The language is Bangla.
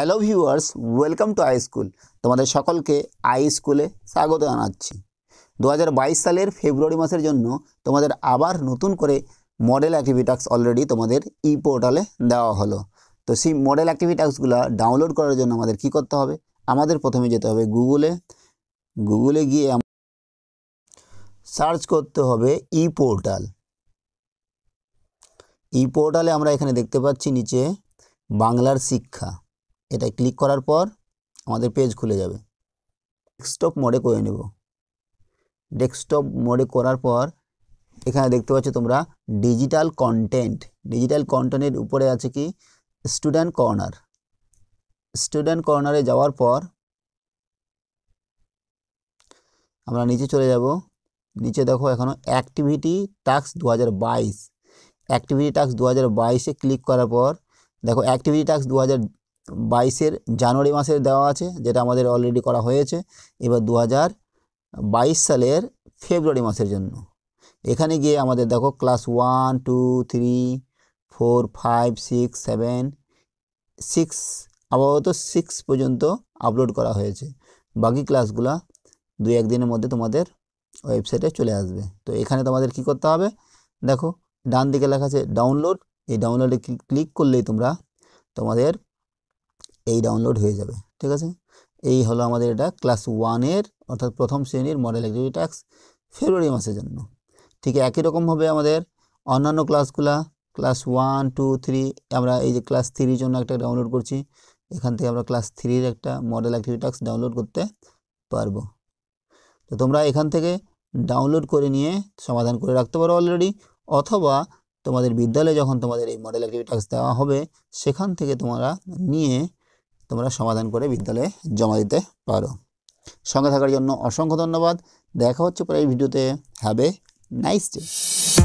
hello viewers welcome to I school তোমাদের সকলকে আই স্কুলে স্বাগত জানাচ্ছি দু সালের ফেব্রুয়ারি মাসের জন্য তোমাদের আবার নতুন করে মডেল অ্যাক্টিভিটি টাস্ক অলরেডি তোমাদের ই পোর্টালে দেওয়া হলো তো সেই মডেল অ্যাক্টিভিটি টাস্কগুলো ডাউনলোড করার জন্য আমাদের কি করতে হবে আমাদের প্রথমে যেতে হবে গুগলে গুগলে গিয়ে সার্চ করতে হবে ই পোর্টাল ই পোর্টালে আমরা এখানে দেখতে পাচ্ছি নিচে বাংলার শিক্ষা এটা ক্লিক করার পর আমাদের পেজ খুলে যাবে ডেস্কটপ মোডে করে নেব ডেস্কটপ মোডে করার পর এখানে দেখতে পাচ্ছ তোমরা ডিজিটাল কন্টেন্ট ডিজিটাল কন্টেন্টের উপরে আছে কি স্টুডেন্ট কর্নার স্টুডেন্ট কর্নারে যাওয়ার পর আমরা নিচে চলে যাব নিচে দেখো এখনও অ্যাক্টিভিটি টাস্ক দু হাজার বাইশ অ্যাক্টিভিটি টাস্ক দু হাজার বাইশে ক্লিক করার পর দেখো অ্যাক্টিভিটি টাস্ক দু হাজার বাইশের জানুয়ারি মাসের দেওয়া আছে যেটা আমাদের অলরেডি করা হয়েছে এবার দু বাইশ সালের ফেব্রুয়ারি মাসের জন্য এখানে গিয়ে আমাদের দেখো class one two three four five six seven six আপাতত সিক্স পর্যন্ত আপলোড করা হয়েছে বাকি ক্লাসগুলা দু একদিনের মধ্যে তোমাদের ওয়েবসাইটে চলে আসবে তো এখানে তোমাদের কি করতে হবে দেখো ডান দিকে লেখা আছে ডাউনলোড এই ডাউনলোডে ক্লিক করলেই তোমরা তোমাদের এই ডাউনলোড হয়ে যাবে ঠিক আছে এই হলো আমাদের এটা ক্লাস ওয়ানের অর্থাৎ প্রথম শ্রেণীর মডেল অ্যাক্টিভিটি ট্যাক্স ফেব্রুয়ারি মাসের জন্য ঠিক একই রকমভাবে আমাদের অন্যান্য ক্লাসগুলা ক্লাস ওয়ান টু থ্রি আমরা এই যে ক্লাস থ্রির জন্য একটা ডাউনলোড করছি এখান থেকে আমরা ক্লাস থ্রির একটা মডেল অ্যাক্টিভিটি ট্যাক্স ডাউনলোড করতে পারবো তো তোমরা এখান থেকে ডাউনলোড করে নিয়ে সমাধান করে রাখতে পারো অলরেডি অথবা তোমাদের বিদ্যালয়ে যখন তোমাদের এই মডেল অ্যাক্টিভিটি ট্যাক্স দেওয়া হবে সেখান থেকে তোমরা নিয়ে তোমরা সমাধান করে বিদ্যালয়ে জমা দিতে পারো সঙ্গে থাকার জন্য অসংখ্য ধন্যবাদ দেখা হচ্ছে পরে এই ভিডিওতে হ্যাভ এ নাইস ডে